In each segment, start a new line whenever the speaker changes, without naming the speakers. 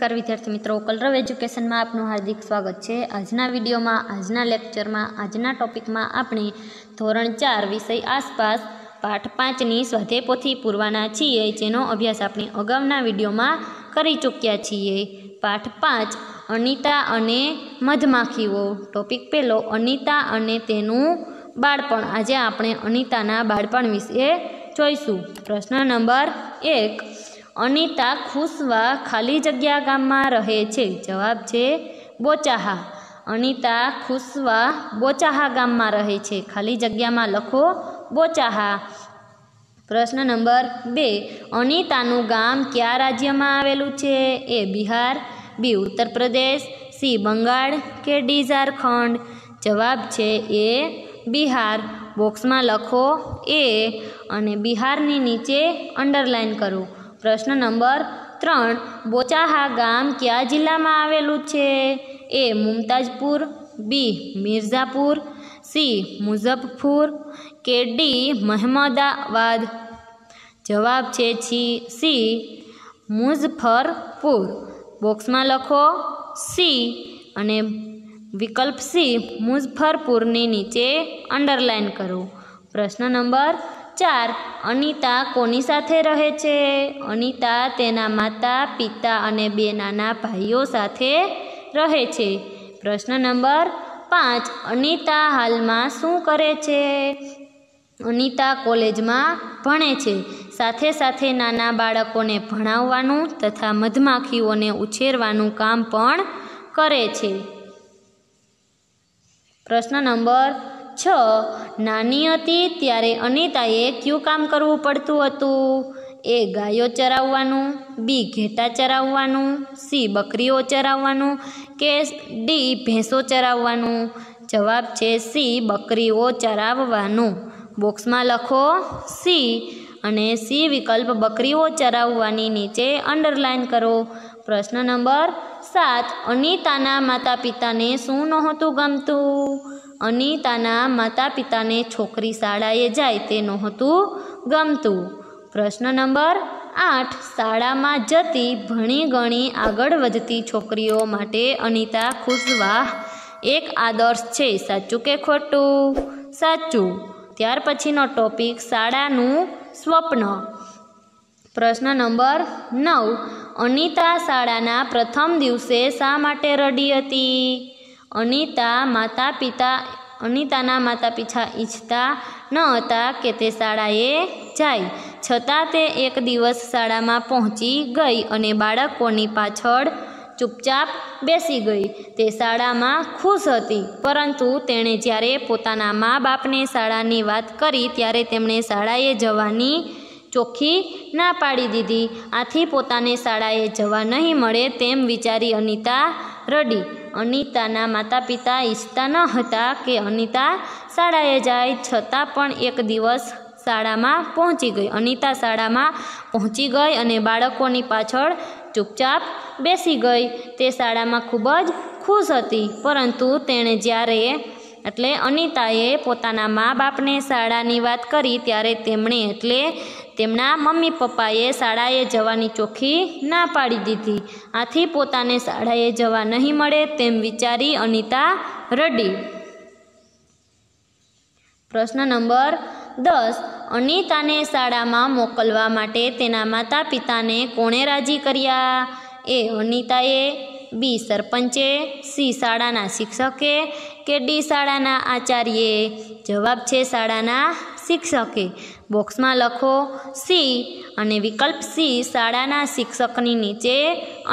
નમસ્કાર વિદ્યાર્થી મિત્રો કલરવ એજ્યુકેશનમાં આપનું હાર્દિક સ્વાગત છે આજના વિડીયોમાં આજના લેક્ચરમાં આજના ટોપિકમાં આપણે ધોરણ ચાર વિષય આસપાસ પાઠ પાંચની સ્વાધ્યાયપોથી પૂરવાના છીએ જેનો અભ્યાસ આપણે અગાઉના વિડીયોમાં કરી ચૂક્યા છીએ પાઠ પાંચ અનિતા અને મધમાખીઓ ટોપિક પહેલો અનિતા અને તેનું બાળપણ આજે આપણે અનિતાના બાળપણ વિશે જોઈશું પ્રશ્ન નંબર એક અનિતા ખુશવા ખાલી જગ્યા ગામમાં રહે છે જવાબ છે બોચાહા અનિતા ખુશવા બોચાહા ગામમાં રહે છે ખાલી જગ્યામાં લખો બોચાહા પ્રશ્ન નંબર બે અનિતાનું ગામ કયા રાજ્યમાં આવેલું છે એ બિહાર બી ઉત્તર પ્રદેશ સી બંગાળ કે ડી ઝારખંડ જવાબ છે એ બિહાર બોક્સમાં લખો એ અને બિહારની નીચે અંડરલાઇન કરો પ્રશ્ન નંબર ત્રણ બોચાહા ગામ કયા જિલ્લામાં આવેલું છે એ મુમતાજપુર બી મિર્ઝાપુર સી મુઝફ્ફપુર કે ડી મહેમદાવાદ જવાબ છે સી મુઝફ્ફરપુર બોક્સમાં લખો સી અને વિકલ્પ સી મુઝફ્ફરપુરની નીચે અંડરલાઇન કરો પ્રશ્ન નંબર ચાર અનિતા કોની સાથે રહે છે અનિતા તેના માતા પિતા અને બે નાના ભાઈઓ સાથે રહે છે પ્રશ્ન નંબર પાંચ અનિતા હાલમાં શું કરે છે અનિતા કોલેજમાં ભણે છે સાથે સાથે નાના બાળકોને ભણાવવાનું તથા મધમાખીઓને ઉછેરવાનું કામ પણ કરે છે પ્રશ્ન નંબર છ નાની હતી ત્યારે અનિતાએ કયું કામ કરવું પડતું હતું એ ગાયો ચરાવવાનું બી ઘેટા ચરાવવાનું સી બકરીઓ ચરાવવાનું કે ડી ભેંસો ચરાવવાનું જવાબ છે સી બકરીઓ ચરાવવાનું બોક્સમાં લખો સી અને સી વિકલ્પ બકરીઓ ચરાવવાની નીચે અંડરલાઇન કરો પ્રશ્ન નંબર સાત અનિતાના માતા પિતાને શું નહોતું ગમતું અનિતાના માતા પિતાને છોકરી શાળાએ જાય તે નહોતું ગમતું પ્રશ્ન નંબર આઠ શાળામાં જતી ભણી ગણી આગળ વધતી છોકરીઓ માટે અનિતા ખુશવાહ એક આદર્શ છે સાચું કે ખોટું સાચું ત્યાર પછીનો ટોપિક શાળાનું સ્વપ્ન પ્રશ્ન નંબર નવ અનિતા શાળાના પ્રથમ દિવસે શા માટે રડી હતી અનિતા માતા પિતા અનિતાના માતા પિતા ઈચ્છતા ન હતા કે તે શાળાએ જાય છતાં તે એક દિવસ શાળામાં પહોંચી ગઈ અને બાળકોની પાછળ ચૂપચાપ બેસી ગઈ તે શાળામાં ખુશ હતી પરંતુ તેણે જ્યારે પોતાના મા બાપને શાળાની વાત કરી ત્યારે તેમણે શાળાએ જવાની ચોખ્ખી ના પાડી દીધી આથી પોતાને શાળાએ જવા નહીં મળે તેમ વિચારી અનિતા રડી અનિતાના માતા પિતા ઈચ્છતા ન હતા કે અનિતા શાળાએ જાય છતાં પણ એક દિવસ શાળામાં પહોંચી ગઈ અનિતા શાળામાં પહોંચી ગઈ અને બાળકોની પાછળ ચૂપચાપ બેસી ગઈ તે શાળામાં ખૂબ જ ખુશ હતી પરંતુ તેણે જ્યારે એટલે અનિતાએ પોતાના મા બાપને શાળાની વાત કરી ત્યારે તેમણે એટલે તેમના મમ્મી પપ્પાએ શાળાએ જવાની ચોખ્ખી ના પાડી દીધી આથી પોતાને શાળાએ જવા નહીં મળે તેમ વિચારી અનિતા રડી પ્રશ્ન નંબર દસ અનિતાને શાળામાં મોકલવા માટે તેના માતા પિતાને કોણે રાજી કર્યા એ અનિતાએ બી સરપંચે સી શાળાના શિક્ષકે કે ડી શાળાના આચાર્યે જવાબ છે શાળાના શિક્ષકે બોક્સમાં લખો સી અને વિકલ્પ સી શાળાના શિક્ષકની નીચે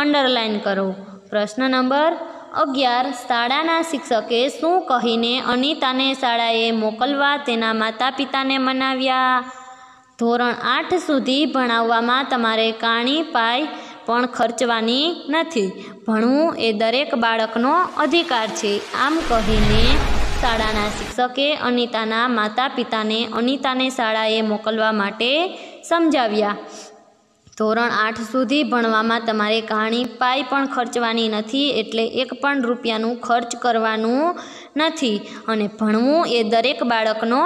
અંડરલાઇન કરો પ્રશ્ન નંબર અગિયાર શાળાના શિક્ષકે શું કહીને અનિતાને શાળાએ મોકલવા તેના માતા પિતાને મનાવ્યા ધોરણ આઠ સુધી ભણાવવામાં તમારે કાણી પાય પણ ખર્ચવાની નથી ભણવું એ દરેક બાળકનો અધિકાર છે આમ કહીને શાળાના શિક્ષકે અનિતાના માતા પિતાને અનિતાને શાળાએ મોકલવા માટે સમજાવ્યા ધોરણ આઠ સુધી ભણવામાં તમારે કહાણી પાઈ પણ ખર્ચવાની નથી એટલે એક પણ રૂપિયાનું ખર્ચ કરવાનું નથી અને ભણવું એ દરેક બાળકનો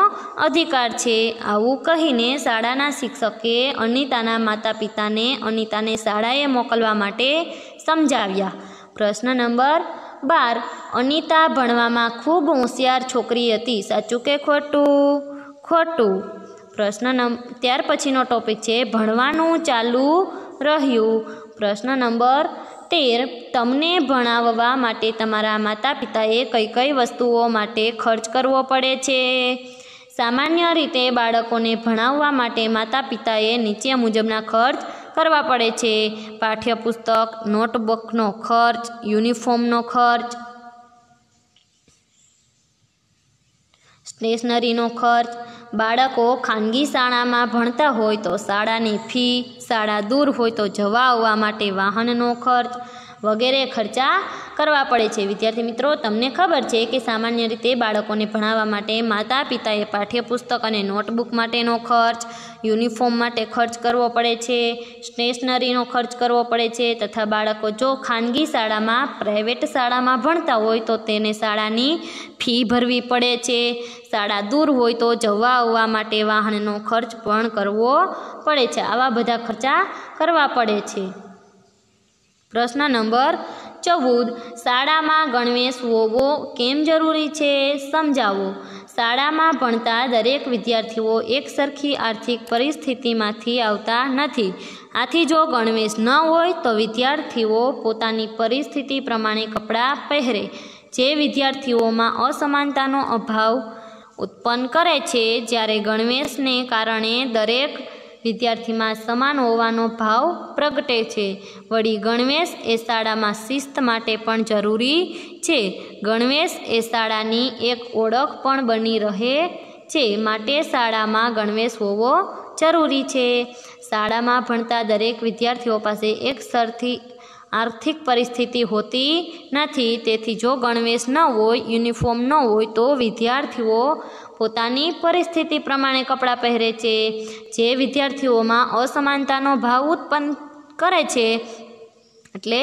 અધિકાર છે આવું કહીને શાળાના શિક્ષકે અનિતાના માતા પિતાને અનિતાને શાળાએ મોકલવા માટે સમજાવ્યા પ્રશ્ન નંબર બાર અનિતા ભણવામાં ખૂબ હોશિયાર છોકરી હતી સાચું કે ખોટું ખોટું પ્રશ્ન નં ત્યાર પછીનો ટોપિક છે ભણવાનું ચાલુ રહ્યું પ્રશ્ન નંબર તેર તમને ભણાવવા માટે તમારા માતા પિતાએ કઈ કઈ વસ્તુઓ માટે ખર્ચ કરવો પડે છે સામાન્ય રીતે બાળકોને ભણાવવા માટે માતા પિતાએ નીચે મુજબના ખર્ચ કરવા પડે છે પાઠ્યપુસ્તક નોટબુકનો ખર્ચ યુનિફોર્મનો ખર્ચ સ્ટેશનરીનો ખર્ચ બાળકો ખાનગી શાળામાં ભણતા હોય તો શાળાની ફી શાળા દૂર હોય તો જવા આવવા માટે વાહનનો ખર્ચ વગેરે ખર્ચા કરવા પડે છે વિદ્યાર્થી મિત્રો તમને ખબર છે કે સામાન્ય રીતે બાળકોને ભણાવવા માટે માતા પિતાએ પાઠ્યપુસ્તક અને નોટબુક માટેનો ખર્ચ યુનિફોર્મ માટે ખર્ચ કરવો પડે છે સ્ટેશનરીનો ખર્ચ કરવો પડે છે તથા બાળકો જો ખાનગી શાળામાં પ્રાઇવેટ શાળામાં ભણતા હોય તો તેને શાળાની ફી ભરવી પડે છે શાળા દૂર હોય તો જવા આવવા માટે વાહનનો ખર્ચ પણ કરવો પડે છે આવા બધા ખર્ચા કરવા પડે છે પ્રશ્ન નંબર ચૌદ શાળામાં ગણવેશ હોવો કેમ જરૂરી છે સમજાવો શાળામાં ભણતા દરેક વિદ્યાર્થીઓ એકસરખી આર્થિક પરિસ્થિતિમાંથી આવતા નથી આથી જો ગણવેશ ન હોય તો વિદ્યાર્થીઓ પોતાની પરિસ્થિતિ પ્રમાણે કપડાં પહેરે જે વિદ્યાર્થીઓમાં અસમાનતાનો અભાવ ઉત્પન્ન કરે છે જ્યારે ગણવેશને કારણે દરેક વિદ્યાર્થીમાં સમાન હોવાનો ભાવ પ્રગટે છે વળી ગણવેશ એ શાળામાં શિસ્ત માટે પણ જરૂરી છે ગણવેશ એ શાળાની એક ઓળખ પણ બની રહે છે માટે શાળામાં ગણવેશ હોવો જરૂરી છે શાળામાં ભણતા દરેક વિદ્યાર્થીઓ પાસે એક સરથી આર્થિક પરિસ્થિતિ હોતી નથી તેથી જો ગણવેશ ન હોય યુનિફોર્મ ન હોય તો વિદ્યાર્થીઓ પોતાની પરિસ્થિતિ પ્રમાણે કપડાં પહેરે છે જે વિદ્યાર્થીઓમાં અસમાનતાનો ભાવ ઉત્પન્ન કરે છે એટલે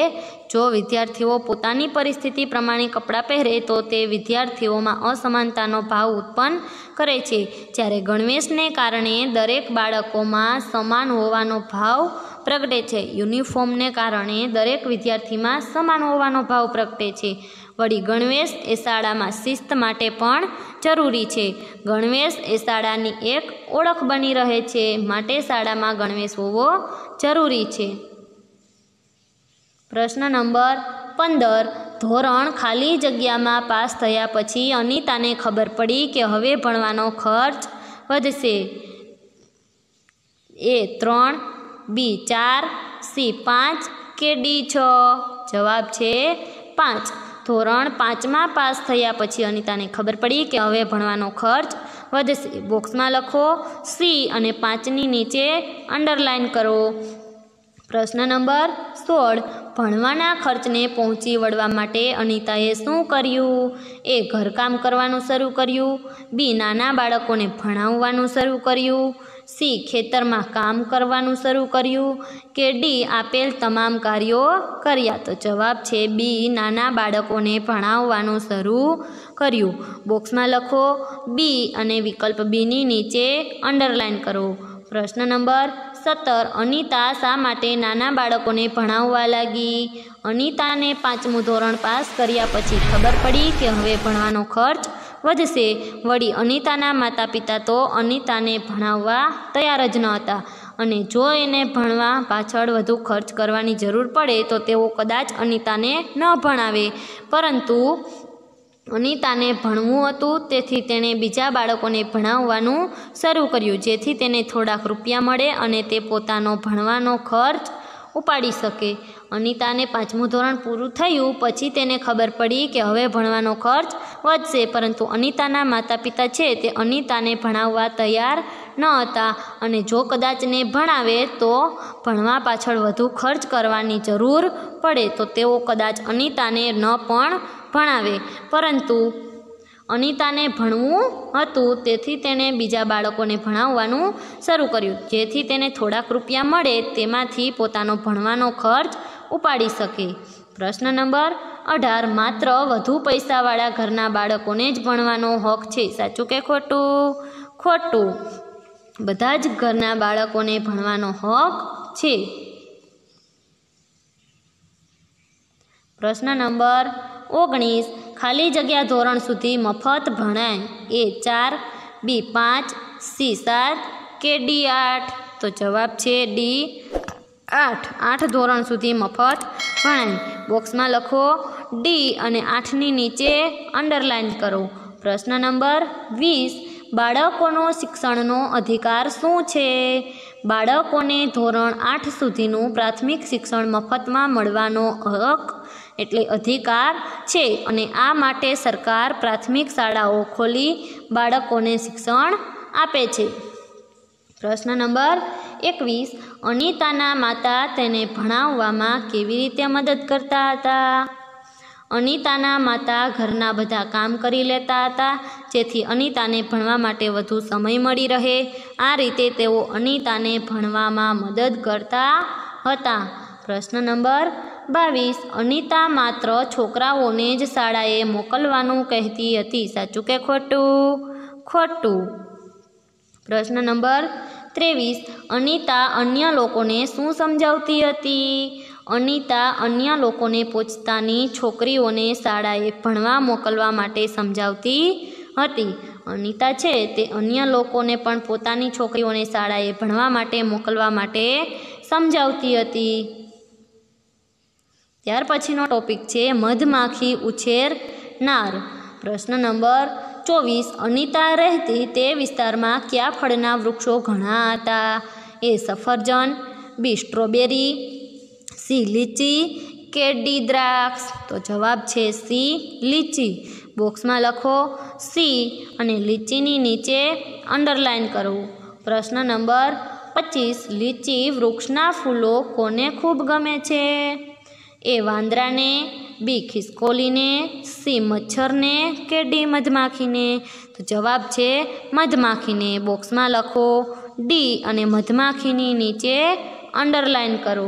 જો વિદ્યાર્થીઓ પોતાની પરિસ્થિતિ પ્રમાણે કપડાં પહેરે તો તે વિદ્યાર્થીઓમાં અસમાનતાનો ભાવ ઉત્પન્ન કરે છે જ્યારે ગણવેશને કારણે દરેક બાળકોમાં સમાન હોવાનો ભાવ પ્રગટે છે યુનિફોર્મને કારણે દરેક વિદ્યાર્થીમાં સમાન હોવાનો ભાવ પ્રગટે છે વળી ગણવેશ એ શાળામાં શિસ્ત માટે પણ જરૂરી છે ગણવેશ એ શાળાની એક ઓળખ બની રહે છે માટે શાળામાં ગણવેશ હોવો જરૂરી છે પ્રશ્ન નંબર પંદર ધોરણ ખાલી જગ્યામાં પાસ થયા પછી અનિતાને ખબર પડી કે હવે ભણવાનો ખર્ચ વધશે એ ત્રણ બી ચાર સી પાંચ કે ડી છ જવાબ છે પાંચ ધોરણ પાંચમાં પાસ થયા પછી અનિતાને ખબર પડી કે હવે ભણવાનો ખર્ચ વધશે બોક્સમાં લખો સી અને પાંચની નીચે અંડરલાઇન કરો પ્રશ્ન નંબર સોળ ભણવાના ખર્ચને પહોંચી વળવા માટે અનિતાએ શું કર્યું એ ઘરકામ કરવાનું શરૂ કર્યું બી નાના બાળકોને ભણાવવાનું શરૂ કર્યું સી ખેતરમાં કામ કરવાનું શરૂ કર્યું કે ડી આપેલ તમામ કાર્યો કર્યા તો જવાબ છે બી નાના બાળકોને ભણાવવાનું શરૂ કર્યું બોક્સમાં લખો બી અને વિકલ્પ બીની નીચે અંડરલાઇન કરો પ્રશ્ન નંબર સત્તર અનિતા શા માટે નાના બાળકોને ભણાવવા લાગી અનિતાને પાંચમું ધોરણ પાસ કર્યા પછી ખબર પડી કે હવે ભણવાનો ખર્ચ વધશે વળી અનિતાના માતા પિતા તો અનિતાને ભણાવવા તૈયાર જ ન હતા અને જો એને ભણવા પાછળ વધુ ખર્ચ કરવાની જરૂર પડે તો તેઓ કદાચ અનિતાને ન ભણાવે પરંતુ અનિતાને ભણવું હતું તેથી તેણે બીજા બાળકોને ભણાવવાનું શરૂ કર્યું જેથી તેને થોડાક રૂપિયા મળે અને તે પોતાનો ભણવાનો ખર્ચ ઉપાડી શકે અનિતાને પાંચમું ધોરણ પૂરું થયું પછી તેને ખબર પડી કે હવે ભણવાનો ખર્ચ વધશે પરંતુ અનિતાના માતા પિતા છે તે અનિતાને ભણાવવા તૈયાર ન હતા અને જો કદાચને ભણાવે તો ભણવા પાછળ વધુ ખર્ચ કરવાની જરૂર પડે તો તેઓ કદાચ અનિતાને ન પણ ભણાવે પરંતુ અનિતાને ભણવું હતું તેથી તેણે બીજા બાળકોને ભણાવવાનું શરૂ કર્યું જેથી તેને થોડાક રૂપિયા મળે તેમાંથી પોતાનો ભણવાનો ખર્ચ ઉપાડી શકે પ્રશ્ન નંબર અઢાર માત્ર વધુ પૈસાવાળા ઘરના બાળકોને જ ભણવાનો હક છે સાચું કે ખોટું ખોટું બધા જ ઘરના બાળકોને ભણવાનો હક છે પ્રશ્ન નંબર ઓગણીસ ખાલી જગ્યા ધોરણ સુધી મફત ભણાય એ ચાર બી પાંચ સી સાત કે ડી આઠ તો જવાબ છે ડી આઠ આઠ ધોરણ સુધી મફત ભણાય બોક્સમાં લખો ડી અને આઠની નીચે અંડરલાઇન કરો પ્રશ્ન નંબર વીસ બાળકોનો શિક્ષણનો અધિકાર શું છે બાળકોને ધોરણ આઠ સુધીનું પ્રાથમિક શિક્ષણ મફતમાં મળવાનો હક એટલે અધિકાર છે અને આ માટે સરકાર પ્રાથમિક શાળાઓ ખોલી બાળકોને શિક્ષણ આપે છે પ્રશ્ન નંબર એકવીસ અનિતાના માતા તેને ભણાવવામાં કેવી રીતે મદદ કરતા હતા અનિતાના માતા ઘરના બધા કામ કરી લેતા હતા જેથી અનિતાને ભણવા માટે વધુ સમય મળી રહે આ રીતે તેઓ અનિતાને ભણવામાં મદદ કરતા હતા પ્રશ્ન નંબર બાવીસ અનિતા માત્ર છોકરાઓને જ શાળાએ મોકલવાનું કહેતી હતી સાચું કે ખોટું ખોટું પ્રશ્ન નંબર ત્રેવીસ અનિતા અન્ય લોકોને શું સમજાવતી હતી અનિતા અન્ય લોકોને પોતાની છોકરીઓને શાળાએ ભણવા મોકલવા માટે સમજાવતી હતી અનિતા છે તે અન્ય લોકોને પણ પોતાની છોકરીઓને શાળાએ ભણવા માટે મોકલવા માટે સમજાવતી હતી ત્યાર પછીનો ટોપિક છે મધમાખી ઉછેર નાર પ્રશ્ન નંબર ચોવીસ અનિતા રહેતી તે વિસ્તારમાં કયા ફળના વૃક્ષો ઘણા હતા એ સફરજન બી સ્ટ્રોબેરી સી લીચી કે ડી દ્રાક્ષ તો જવાબ છે સી લીચી બોક્સમાં લખો સી અને લીચીની નીચે અંડરલાઇન કરવું પ્રશ્ન નંબર પચીસ લીચી વૃક્ષના ફૂલો કોને ખૂબ ગમે છે એ વાંદરાને બી ખિસકોલીને સી મચ્છરને કે ડી મધમાખીને તો જવાબ છે મધમાખીને બોક્સમાં લખો ડી અને મધમાખીની નીચે અંડરલાઇન કરો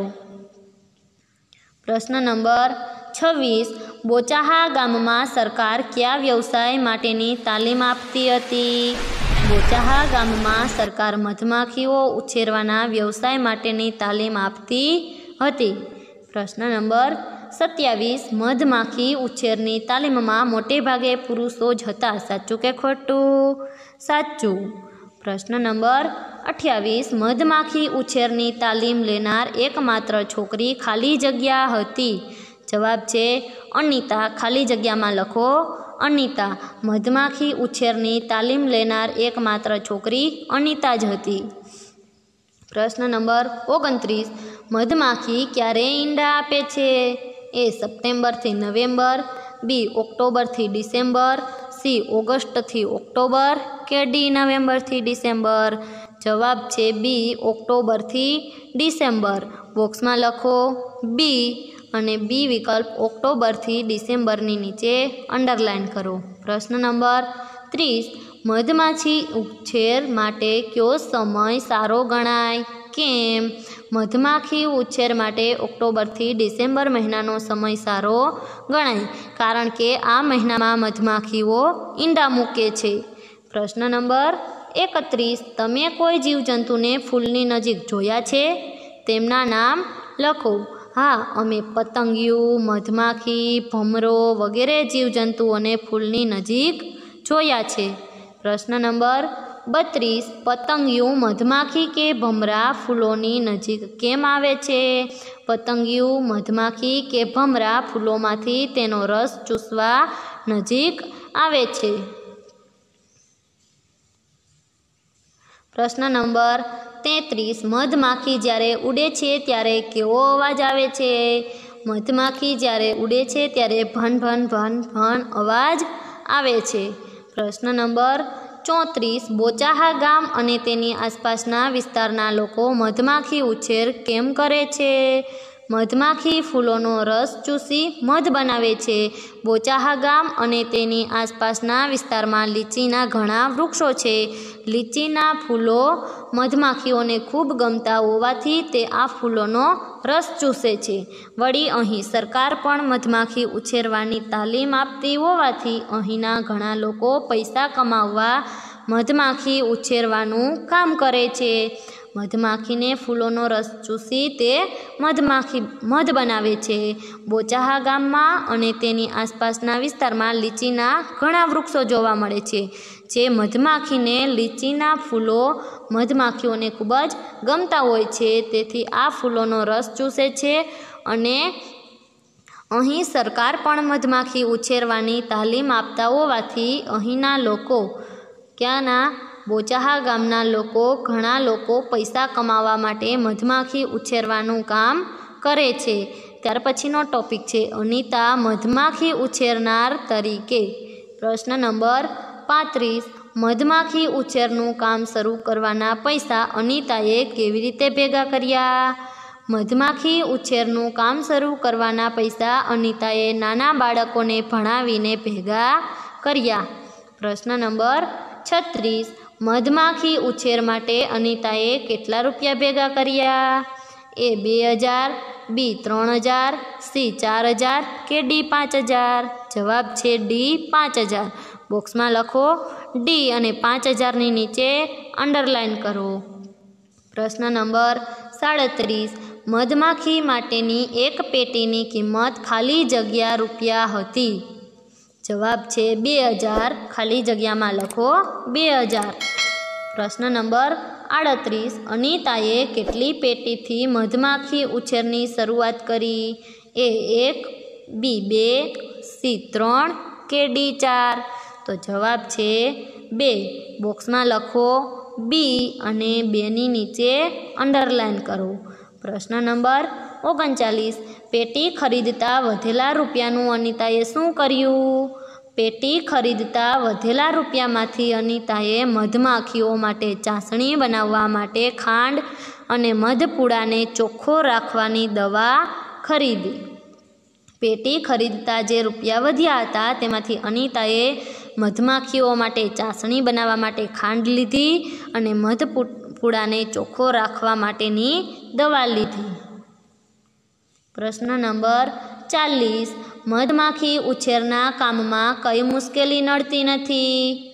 પ્રશ્ન નંબર છવ્વીસ બોચાહા ગામમાં સરકાર કયા વ્યવસાય માટેની તાલીમ આપતી હતી બોચાહા ગામમાં સરકાર મધમાખીઓ ઉછેરવાના વ્યવસાય માટેની તાલીમ આપતી હતી પ્રશ્ન નંબર સત્યાવીસ મધમાખી ઉછેરની તાલીમમાં મોટે ભાગે પુરુષો જ હતા સાચું કે ખોટું સાચું પ્રશ્ન નંબર અઠ્યાવીસ મધમાખી ઉછેરની તાલીમ લેનાર એકમાત્ર છોકરી ખાલી જગ્યા હતી જવાબ છે અનિતા ખાલી જગ્યામાં લખો અનિતા મધમાખી ઉછેરની તાલીમ લેનાર એકમાત્ર છોકરી અનિતા જ હતી પ્રશ્ન નંબર ઓગણત્રીસ મધમાખી ક્યારે ઈંડા આપે છે એ સપ્ટેમ્બરથી નવેમ્બર બી ઓક્ટોબરથી ડિસેમ્બર સી ઓગસ્ટથી ઓક્ટોબર કે ડી નવેમ્બરથી ડિસેમ્બર જવાબ છે બી ઓક્ટોબરથી ડિસેમ્બર બોક્સમાં લખો બી અને બી વિકલ્પ ઓક્ટોબરથી ડિસેમ્બરની નીચે અંડરલાઇન કરો પ્રશ્ન નંબર ત્રીસ મધમાછી ઉછેર માટે કયો સમય સારો ગણાય કેમ મધમાખી ઉછેર માટે ઓક્ટોબરથી ડિસેમ્બર મહિનાનો સમય સારો ગણાય કારણ કે આ મહિનામાં મધમાખીઓ ઈંડા મૂકે છે પ્રશ્ન નંબર એકત્રીસ તમે કોઈ જીવજંતુને ફૂલની નજીક જોયા છે તેમના નામ લખો હા અમે પતંગિયું મધમાખી ભમરો વગેરે જીવજંતુઓને ફૂલની નજીક જોયા છે પ્રશ્ન નંબર બત્રીસ પતંગિયું મધમાખી કે ભમરા ફૂલોની નજીક કેમ આવે છે પતંગિયું મધમાખી કે ભમરા ફૂલોમાંથી તેનો રસ ચૂસવા નજીક આવે છે પ્રશ્ન નંબર તેત્રીસ મધમાખી જ્યારે ઉડે છે ત્યારે કેવો અવાજ આવે છે મધમાખી જ્યારે ઉડે છે ત્યારે ભન ભન ભન ભન અવાજ આવે છે પ્રશ્ન નંબર ચોત્રીસ બોચાહા ગામ અને તેની આસપાસના વિસ્તારના લોકો મધમાખી ઉછેર કેમ કરે છે મધમાખી ફૂલોનો રસ ચૂસી મધ બનાવે છે બોચાહા ગામ અને તેની આસપાસના વિસ્તારમાં લીચીના ઘણા વૃક્ષો છે લીચીના ફૂલો મધમાખીઓને ખૂબ ગમતા હોવાથી તે આ ફૂલોનો રસ ચૂસે છે વળી અહીં સરકાર પણ મધમાખી ઉછેરવાની તાલીમ આપતી હોવાથી અહીંના ઘણા લોકો પૈસા કમાવવા મધમાખી ઉછેરવાનું કામ કરે છે મધમાખીને ફૂલોનો રસ ચૂસી તે મધમાખી મધ બનાવે છે બોચાહા ગામમાં અને તેની આસપાસના વિસ્તારમાં લીચીના ઘણા વૃક્ષો જોવા મળે છે જે મધમાખીને લીચીના ફૂલો મધમાખીઓને ખૂબ જ ગમતા હોય છે તેથી આ ફૂલોનો રસ ચૂસે છે અને અહીં સરકાર પણ મધમાખી ઉછેરવાની તાલીમ આપતા હોવાથી અહીંના લોકો ક્યાંના બોચાહા ગામના લોકો ઘણા લોકો પૈસા કમાવા માટે મધમાખી ઉછેરવાનું કામ કરે છે ત્યાર પછીનો ટોપિક છે અનિતા મધમાખી ઉછેરનાર તરીકે પ્રશ્ન નંબર પાંત્રીસ મધમાખી ઉછેરનું કામ શરૂ કરવાના પૈસા અનિતાએ કેવી રીતે ભેગા કર્યા મધમાખી ઉછેરનું કામ શરૂ કરવાના પૈસા અનિતાએ નાના બાળકોને ભણાવીને ભેગા કર્યા પ્રશ્ન નંબર છત્રીસ મધમાખી ઉછેર માટે અનિતાએ કેટલા રૂપિયા ભેગા કર્યા એ બે હજાર બી ત્રણ હજાર સી ચાર હજાર કે ડી પાંચ હજાર જવાબ છે ડી પાંચ હજાર બોક્સમાં લખો ડી અને પાંચ હજારની નીચે અંડરલાઇન કરો પ્રશ્ન નંબર સાડત્રીસ મધમાખી માટેની એક પેટીની કિંમત ખાલી જગ્યા રૂપિયા હતી જવાબ છે બે હજાર ખાલી જગ્યામાં લખો બે હજાર પ્રશ્ન નંબર આડત્રીસ અનિતાએ કેટલી પેટીથી મધમાખી ઉછેરની શરૂઆત કરી એ એક બી બે સી ત્રણ કે ડી ચાર તો જવાબ છે બે બોક્સમાં લખો બી અને બેની નીચે અંડરલાઇન કરો પ્રશ્ન નંબર ઓગણચાલીસ પેટી ખરીદતા વધેલા રૂપિયાનું અનિતાએ શું કર્યું પેટી ખરીદતા વધેલા રૂપિયામાંથી અનિતાએ મધમાખીઓ માટે ચાસણી બનાવવા માટે ખાંડ અને મધપૂડાને ચોખ્ખો રાખવાની દવા ખરીદી પેટી ખરીદતા જે રૂપિયા વધ્યા હતા તેમાંથી અનિતાએ મધમાખીઓ માટે ચાસણી બનાવવા માટે ખાંડ લીધી અને મધપૂ પૂડાને ચોખ્ખો રાખવા માટેની દવા લીધી પ્રશ્ન નંબર ચાલીસ મધમાખી ઉછેરના કામમાં કઈ મુશ્કેલી નડતી નથી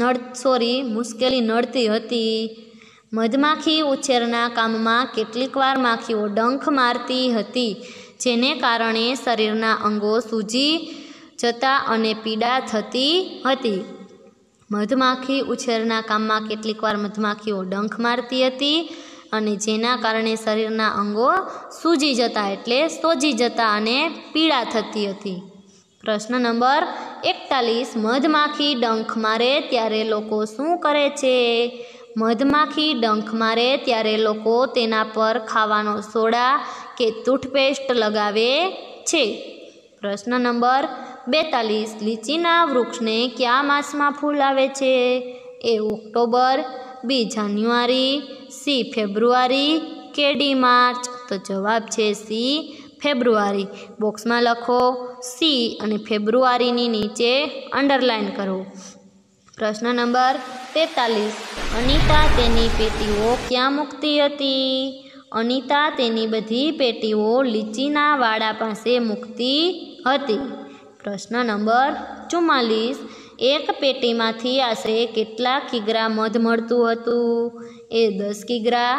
નડ સોરી મુશ્કેલી નડતી હતી મધમાખી ઉછેરના કામમાં કેટલીક વાર માખીઓ ડંખ મારતી હતી જેને કારણે શરીરના અંગો સૂજી જતા અને પીડા થતી હતી મધમાખી ઉછેરના કામમાં કેટલીકવાર મધમાખીઓ ડંખ મારતી હતી અને જેના કારણે શરીરના અંગો સૂજી જતા એટલે સોજી જતા અને પીડા થતી હતી પ્રશ્ન નંબર એકતાલીસ મધમાખી ડંખ મારે ત્યારે લોકો શું કરે છે મધમાખી ડંખ મારે ત્યારે લોકો તેના પર ખાવાનો સોડા કે ટૂથપેસ્ટ લગાવે છે પ્રશ્ન નંબર બેતાલીસ લીચીના વૃક્ષને કયા માસમાં ફૂલ આવે છે એ ઓક્ટોબર બી જાન્યુઆરી સી ફેબ્રુઆરી કે ડી માર્ચ તો જવાબ છે સી ફેબ્રુઆરી બોક્સમાં લખો સી અને ફેબ્રુઆરીની નીચે અંડરલાઇન કરો પ્રશ્ન નંબર તેતાલીસ અનિતા તેની પેટીઓ ક્યાં મૂકતી હતી અનિતા તેની બધી પેટીઓ લીચીના વાડા પાસે મૂકતી હતી પ્રશ્ન નંબર ચુમ્માલીસ એક પેટીમાંથી આશરે કેટલા કિગ્રા મધ મળતું હતું એ દસ કિગ્રા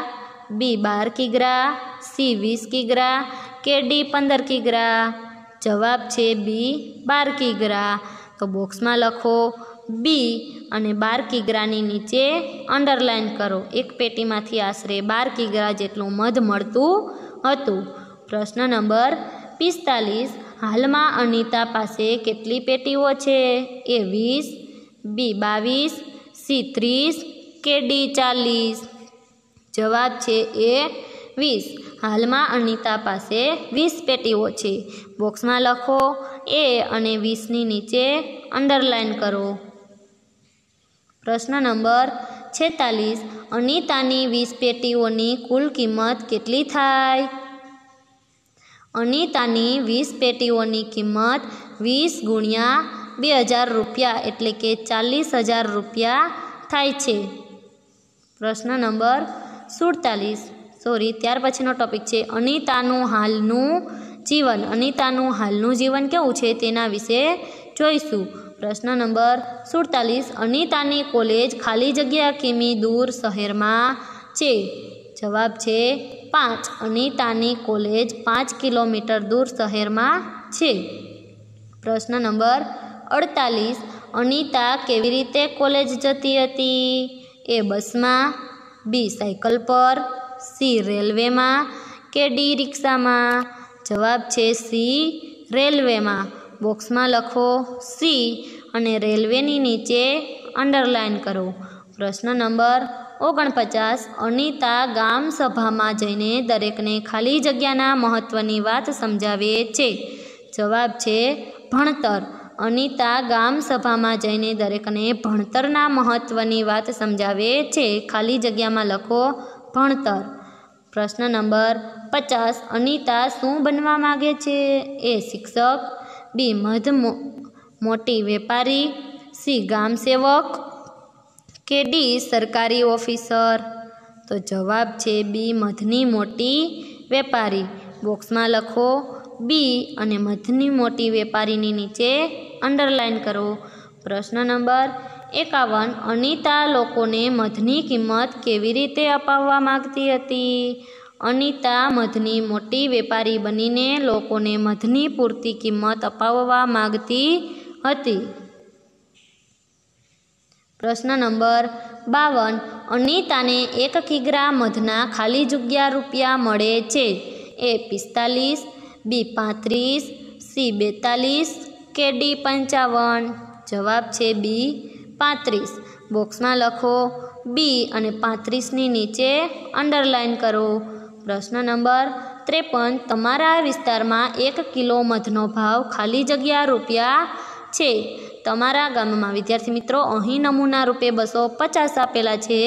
બી બાર કિગ્રા સી વીસ કિગ્રા કે ડી પંદર કિગ્રા જવાબ છે બી બાર કિગ્રા તો બોક્સમાં લખો બી અને બાર કિગ્રાની નીચે અંડરલાઇન કરો એક પેટીમાંથી આશરે બાર કિગ્રા જેટલું મધ મળતું હતું પ્રશ્ન નંબર પિસ્તાલીસ હાલમાં અનિતા પાસે કેટલી પેટીઓ છે એ વીસ બી બાવીસ સી ત્રીસ કે ડી ચાલીસ જવાબ છે એ વીસ હાલમાં અનિતા પાસે વીસ પેટીઓ છે બોક્સમાં લખો એ અને વીસની નીચે અંડરલાઇન કરો પ્રશ્ન નંબર છેતાલીસ અનિતાની વીસ પેટીઓની કુલ કિંમત કેટલી થાય અનિતાની વીસ પેટીઓની કિંમત વીસ ગુણ્યા બે હજાર રૂપિયા એટલે કે ચાલીસ હજાર રૂપિયા થાય છે પ્રશ્ન નંબર સુડતાલીસ સોરી ત્યાર પછીનો ટોપિક છે અનિતાનું હાલનું જીવન અનિતાનું હાલનું જીવન કેવું છે તેના વિશે જોઈશું પ્રશ્ન નંબર સુડતાલીસ અનિતાની કોલેજ ખાલી જગ્યા કિમી દૂર શહેરમાં છે જવાબ છે પાંચ અનિતાની કોલેજ પાંચ કિલોમીટર દૂર શહેરમાં છે પ્રશ્ન નંબર અડતાલીસ અનિતા કેવી રીતે કોલેજ જતી હતી એ બસમાં બી સાયકલ પર સી રેલવેમાં કે ડી રિક્ષામાં જવાબ છે સી રેલવેમાં બોક્સમાં લખો સી અને રેલવેની નીચે અંડરલાઇન કરો પ્રશ્ન નંબર ઓગણપચાસ અનિતા ગામ સભામાં જઈને દરેકને ખાલી જગ્યાના મહત્ત્વની વાત સમજાવે છે જવાબ છે ભણતર અનિતા ગામ સભામાં જઈને દરેકને ભણતરના મહત્ત્વની વાત સમજાવે છે ખાલી જગ્યામાં લખો ભણતર પ્રશ્ન નંબર પચાસ અનિતા શું બનવા માગે છે એ શિક્ષક બી મધ મોટી વેપારી સી ગામ સેવક કે ડી સરકારી ઓફિસર તો જવાબ છે બી મધની મોટી વેપારી બોક્સમાં લખો બી અને મધની મોટી વેપારીની નીચે અંડરલાઇન કરો પ્રશ્ન નંબર એકાવન અનિતા લોકોને મધની કિંમત કેવી રીતે અપાવવા માગતી હતી અનિતા મધની મોટી વેપારી બનીને લોકોને મધની પૂરતી કિંમત અપાવવા માગતી હતી પ્રશ્ન નંબર બાવન અનિતાને એક કિગ્રા મધના ખાલી જગ્યા રૂપિયા મળે છે એ પિસ્તાલીસ બી પાંત્રીસ સી બેતાલીસ કે ડી પંચાવન જવાબ છે બી પાંત્રીસ બોક્સમાં લખો બી અને પાંત્રીસની નીચે અંડરલાઇન કરો પ્રશ્ન નંબર ત્રેપન તમારા વિસ્તારમાં એક કિલો મધનો ભાવ ખાલી જગ્યા રૂપિયા છે તમારા ગામમાં વિદ્યાર્થી મિત્રો અહીં નમૂના રૂપે બસો પચાસ આપેલા છે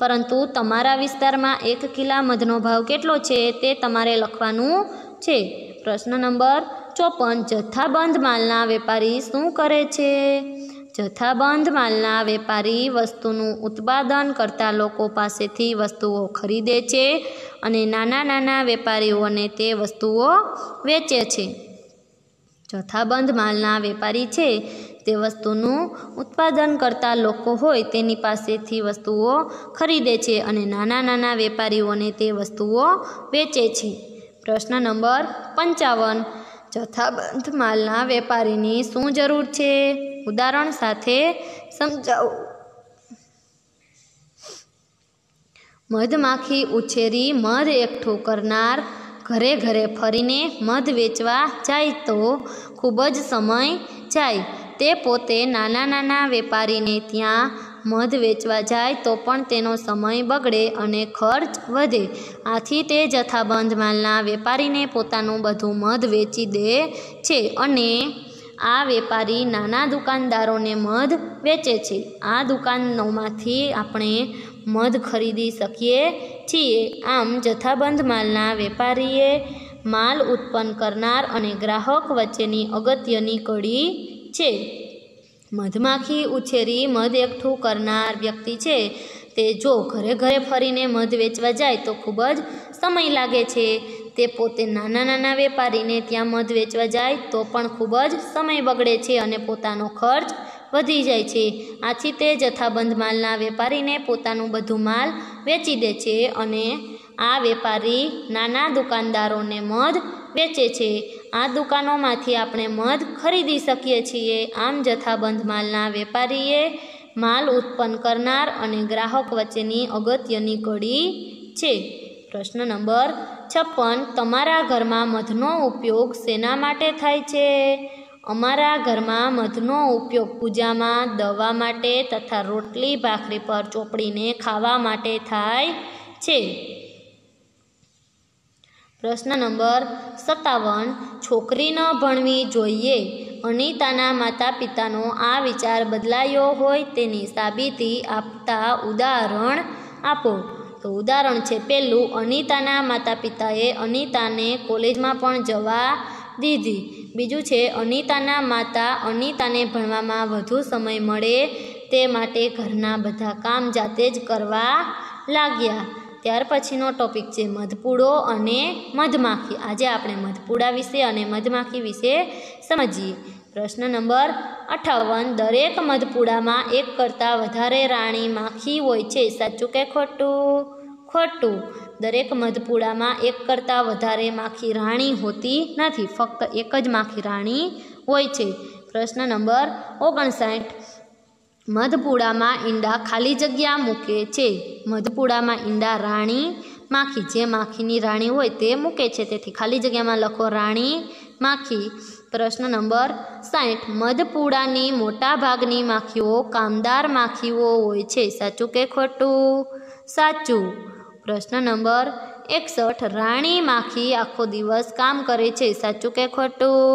પરંતુ તમારા વિસ્તારમાં એક કિલા મધનો ભાવ કેટલો છે તે તમારે લખવાનું છે પ્રશ્ન નંબર ચોપન જથ્થાબંધ માલના વેપારી શું કરે છે જથ્થાબંધ માલના વેપારી વસ્તુનું ઉત્પાદન કરતા લોકો પાસેથી વસ્તુઓ ખરીદે છે અને નાના નાના વેપારીઓને તે વસ્તુઓ વેચે છે જથ્થાબંધ માલના વેપારી છે તે વસ્તુનું ઉત્પાદન કરતા લોકો હોય તેની પાસેથી વસ્તુઓ ખરીદે છે અને નાના નાના વેપારીઓને તે વસ્તુઓ વેચે છે પ્રશ્ન નંબર પંચાવન જથ્થાબંધ માલના વેપારીની શું જરૂર છે ઉદાહરણ સાથે સમજાવો મધમાખી ઉછેરી મધ એકઠું કરનાર ઘરે ઘરે ફરીને મધ વેચવા જાય તો ખૂબ જ સમય જાય તે પોતે નાના નાના વેપારીને ત્યાં મધ વેચવા જાય તો પણ તેનો સમય બગડે અને ખર્ચ વધે આથી તે જથ્થાબંધ માલના વેપારીને પોતાનું બધું મધ વેચી દે છે અને આ વેપારી નાના દુકાનદારોને મધ વેચે છે આ દુકાનોમાંથી આપણે મધ ખરીદી શકીએ છીએ આમ જથ્થાબંધ માલના વેપારીએ માલ ઉત્પન્ન કરનાર અને ગ્રાહક વચ્ચેની અગત્યની કડી છે મધમાખી ઉછેરી મધ એકઠું કરનાર વ્યક્તિ છે તે જો ઘરે ઘરે ફરીને મધ વેચવા જાય તો ખૂબ જ સમય લાગે છે તે પોતે નાના નાના વેપારીને ત્યાં મધ વેચવા જાય તો પણ ખૂબ જ સમય બગડે છે અને પોતાનો ખર્ચ વધી જાય છે આથી તે જથ્થાબંધ માલના વેપારીને પોતાનું બધું માલ વેચી દે છે અને આ વેપારી નાના દુકાનદારોને મધ વેચે છે આ દુકાનોમાંથી આપણે મધ ખરીદી શકીએ છીએ આમ જથ્થાબંધ માલના વેપારીએ માલ ઉત્પન્ન કરનાર અને ગ્રાહક વચ્ચેની અગત્યની કડી છે પ્રશ્ન નંબર છપ્પન તમારા ઘરમાં મધનો ઉપયોગ શેના માટે થાય છે અમારા ઘરમાં મધનો ઉપયોગ પૂજામાં દવા માટે તથા રોટલી ભાખરી પર ચોપડીને ખાવા માટે થાય છે પ્રશ્ન નંબર સત્તાવન છોકરી ન ભણવી જોઈએ અનિતાના માતા પિતાનો આ વિચાર બદલાયો હોય તેની સાબિતી આપતા ઉદાહરણ આપો તો ઉદાહરણ છે પહેલું અનિતાના માતા પિતાએ અનિતાને કોલેજમાં પણ જવા દીધી બીજું છે અનિતાના માતા અનિતાને ભણવામાં વધુ સમય મળે તે માટે ઘરના બધા કામ જાતે જ કરવા લાગ્યા ત્યાર પછીનો ટોપિક છે મધપુડો અને મધમાખી આજે આપણે મધપુડા વિશે અને મધમાખી વિશે સમજીએ પ્રશ્ન નંબર અઠાવન દરેક મધપુડામાં એક કરતાં વધારે રાણી માખી હોય છે સાચું કે ખોટું ખોટું દરેક મધપૂડામાં એક કરતાં વધારે માખી રાણી હોતી નથી ફક્ત એક જ માખી રાણી હોય છે પ્રશ્ન નંબર ઓગણસાઠ મધપૂડામાં ઈંડા ખાલી જગ્યા મૂકે છે મધપૂડામાં ઈંડા રાણી માખી જે માખીની રાણી હોય તે મૂકે છે તેથી ખાલી જગ્યામાં લખો રાણી માખી પ્રશ્ન નંબર સાઠ મોટા ભાગની માખીઓ કામદાર માખીઓ હોય છે સાચું કે ખોટું સાચું પ્રશ્ન નંબર એકસઠ રાણી માખી આખો દિવસ કામ કરે છે સાચું કે ખોટું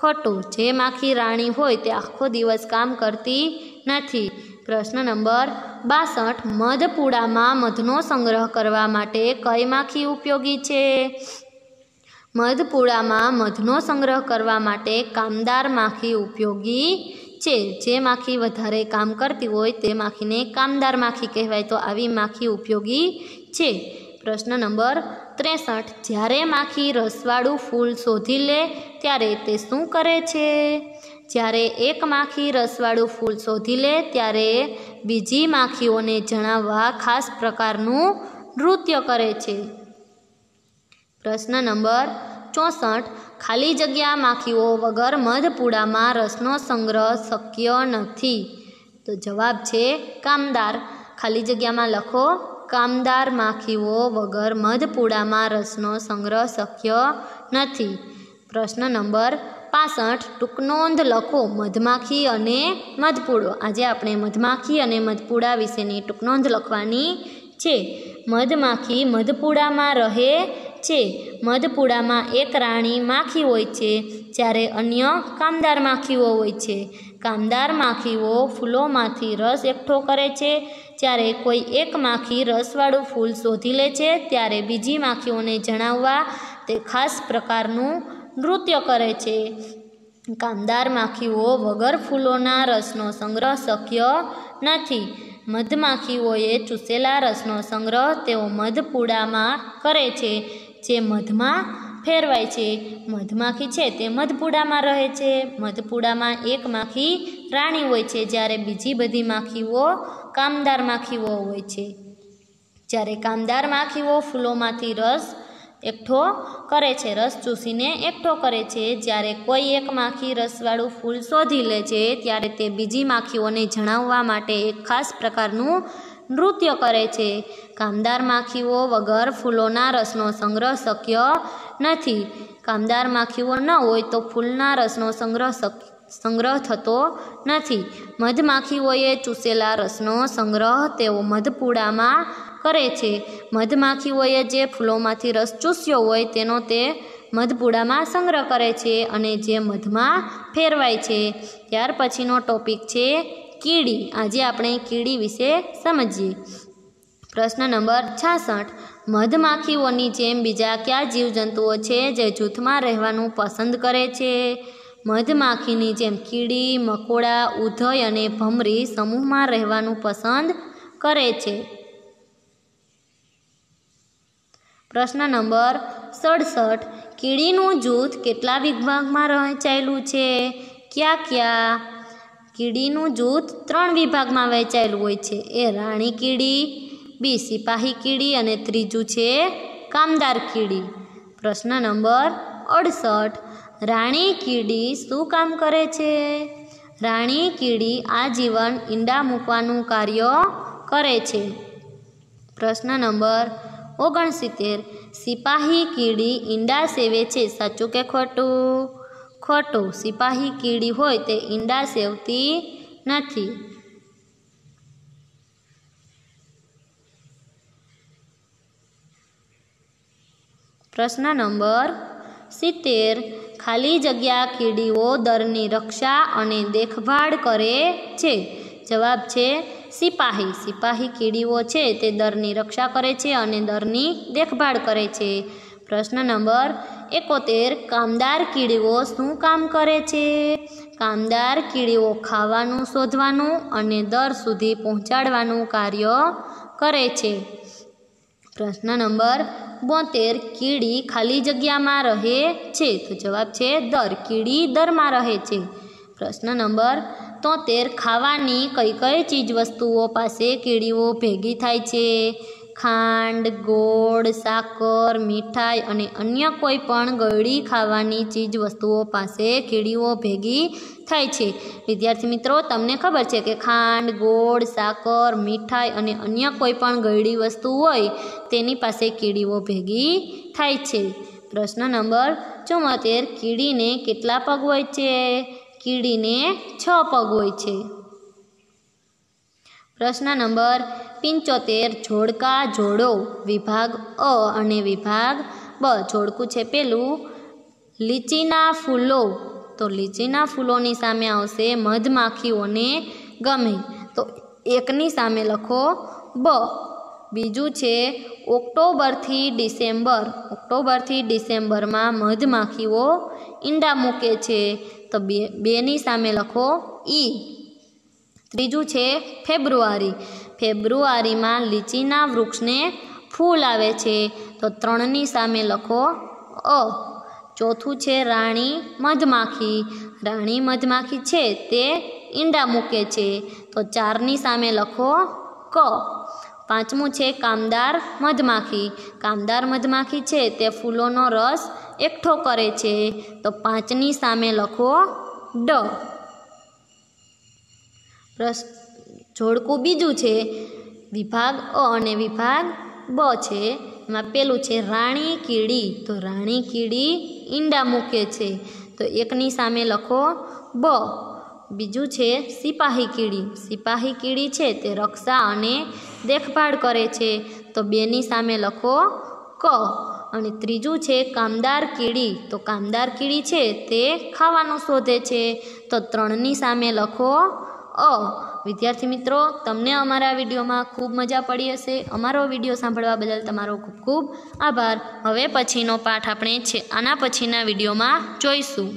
ખોટું જે માખી રાણી હોય તે આખો દિવસ કામ કરતી નથી પ્રશ્ન નંબર બાસઠ મધપૂડામાં મધનો સંગ્રહ કરવા માટે કઈ માખી ઉપયોગી છે મધપૂડામાં મધનો સંગ્રહ કરવા માટે કામદાર માખી ઉપયોગી છે જે માખી વધારે કામ કરતી હોય તે માખીને કામદાર માખી કહેવાય તો આવી માખી ઉપયોગી છે પ્રશ્ન નંબર ત્રેસઠ જ્યારે માખી રસવાળું ફૂલ શોધી લે ત્યારે તે શું કરે છે જ્યારે એક માખી રસવાળું ફૂલ શોધી લે ત્યારે બીજી માખીઓને જણાવવા ખાસ પ્રકારનું નૃત્ય કરે છે પ્રશ્ન નંબર ચોસઠ ખાલી જગ્યા માખીઓ વગર મધપુડામાં રસનો સંગ્રહ શક્ય નથી તો જવાબ છે કામદાર ખાલી જગ્યામાં લખો કામદાર માખીઓ વગર મધપૂડામાં રસનો સંગ્રહ શક્ય નથી પ્રશ્ન નંબર પાસઠ ટૂંકનોંધ લખો મધમાખી અને મધપુડો આજે આપણે મધમાખી અને મધપુડા વિશેની ટૂંકનોંધ લખવાની છે મધમાખી મધપૂડામાં રહે છે મધપૂડામાં એક રાણી માખી હોય છે જ્યારે અન્ય કામદાર માખીઓ હોય છે કામદાર માખીઓ ફૂલોમાંથી રસ એકઠો કરે છે જ્યારે કોઈ એક માખી રસવાળું ફૂલ શોધી લે છે ત્યારે બીજી માખીઓને જણાવવા તે ખાસ પ્રકારનું નૃત્ય કરે છે કામદાર માખીઓ વગર ફૂલોના રસનો સંગ્રહ શક્ય નથી મધમાખીઓએ ચૂસેલા રસનો સંગ્રહ તેઓ મધપૂડામાં કરે છે જે મધમાં ફેરવાય છે મધમાખી છે તે મધપૂડામાં રહે છે મધપૂડામાં એક માખી રાણી હોય છે જ્યારે બીજી બધી માખીઓ કામદાર માખીઓ હોય છે જ્યારે કામદાર માખીઓ ફૂલોમાંથી રસ એકઠો કરે છે રસ ચૂસીને એકઠો કરે છે જ્યારે કોઈ એક માખી રસવાળું ફૂલ શોધી લે છે ત્યારે તે બીજી માખીઓને જણાવવા માટે એક ખાસ પ્રકારનું નૃત્ય કરે છે કામદાર માખીઓ વગર ફૂલોના રસનો સંગ્રહ શક્ય નથી કામદાર માખીઓ ન હોય તો ફૂલના રસનો સંગ્રહ શક્ય સંગ્રહ થતો નથી મધમાખીઓએ ચૂસેલા રસનો સંગ્રહ તેઓ મધપૂડામાં કરે છે મધમાખીઓએ જે ફૂલોમાંથી રસ ચૂસ્યો હોય તેનો તે મધપૂડામાં સંગ્રહ કરે છે અને જે મધમાં ફેરવાય છે ત્યાર પછીનો ટોપિક છે કીડી આજે આપણે કીડી વિશે સમજીએ પ્રશ્ન નંબર છાસઠ મધમાખીઓની જેમ બીજા કયા જીવજંતુઓ છે જે જૂથમાં રહેવાનું પસંદ કરે છે મધમાખીની જેમ કીડી મકોડા ઉધય અને ભમરી સમૂહમાં રહેવાનું પસંદ કરે છે પ્રશ્ન નંબર સડસઠ કીડીનું જૂથ કેટલા વિભાગમાં વહેંચાયેલું છે કયા કયા કીડીનું જૂથ ત્રણ વિભાગમાં વહેંચાયેલું હોય છે એ રાણી કીડી બી સિપાહી કીડી અને ત્રીજું છે કામદાર કીડી પ્રશ્ન નંબર અડસઠ રાણી કીડી શું કામ કરે છે રાણી કીડી આજીવન ઈંડા મૂકવાનું કાર્ય કરે છે પ્રશ્ન નંબર ઓગણસિત્તેર સિપાહી કીડી ઈંડા સેવે છે સાચું કે ખોટું ખોટું સિપાહી કીડી હોય તે ઈંડા સેવતી નથી પ્રશ્ન નંબર સિત્તેર ખાલી જગ્યા કીડીઓ દરની રક્ષા અને દેખભાળ કરે છે જવાબ છે સિપાહી સિપાહી કીડીઓ છે તે દરની રક્ષા કરે છે અને દરની દેખભાળ કરે છે પ્રશ્ન નંબર એકોતેર કામદાર કીડીઓ શું કામ કરે છે કામદાર કીડીઓ ખાવાનું શોધવાનું અને દર સુધી પહોંચાડવાનું કાર્ય કરે છે પ્રશ્ન નંબર બોતેર કીડી ખાલી જગ્યામાં રહે છે તો જવાબ છે દર કીડી દરમાં રહે છે પ્રશ્ન નંબર તોતેર ખાવાની કઈ કઈ ચીજ વસ્તુઓ પાસે કીડીઓ ભેગી થાય છે ખાંડ ગોળ સાકર મીઠાઈ અને અન્ય કોઈ પણ ગળી ખાવાની ચીજ વસ્તુઓ પાસે કીડીઓ ભેગી થાય છે વિદ્યાર્થી મિત્રો તમને ખબર છે કે ખાંડ ગોળ સાકર મીઠાઈ અને અન્ય કોઈ પણ ગળી વસ્તુ હોય તેની પાસે કીડીઓ ભેગી થાય છે પ્રશ્ન નંબર ચુમ્મોતેર કીડીને કેટલા પગ હોય છે કીડીને છ પગ હોય છે પ્રશ્ન નંબર પિંચોતેર જોડકા જોડો વિભાગ અ અને વિભાગ બ જોડકું છે પેલું લીચીના ફૂલો તો લીચીના ફૂલોની સામે આવશે મધમાખીઓને ગમે તો એકની સામે લખો બ બીજું છે ઓક્ટોબરથી ડિસેમ્બર ઓક્ટોબરથી ડિસેમ્બરમાં મધમાખીઓ ઈંડા મૂકે છે તો બે બેની સામે લખો ઈ ત્રીજું છે ફેબ્રુઆરી ફેબ્રુઆરીમાં લીચીના વૃક્ષને ફૂલ આવે છે તો ત્રણની સામે લખો અ ચોથું છે રાણી મધમાખી રાણી મધમાખી છે તે ઈંડા મૂકે છે તો ચારની સામે લખો ક પાંચમું છે કામદાર મધમાખી કામદાર મધમાખી છે તે ફૂલોનો રસ એકઠો કરે છે તો પાંચની સામે લખો ડ પ્રશ્ન જોડકું બીજું છે વિભાગ અ અને વિભાગ બ છે એમાં પેલું છે રાણી કીડી તો રાણી કીડી ઈંડા મૂકે છે તો એકની સામે લખો બ બીજું છે સિપાહી કીડી સિપાહી કીડી છે તે રક્ષા અને દેખભાળ કરે છે તો બેની સામે લખો ક અને ત્રીજું છે કામદાર કીડી તો કામદાર કીડી છે તે ખાવાનું શોધે છે તો ત્રણની સામે લખો અ વિદ્યાર્થી મિત્રો તમને અમારા વિડીયોમાં ખૂબ મજા પડી હશે અમારો વિડીયો સાંભળવા બદલ તમારો ખૂબ ખૂબ આભાર હવે પછીનો પાઠ આપણે છે આના પછીના વિડીયોમાં જોઈશું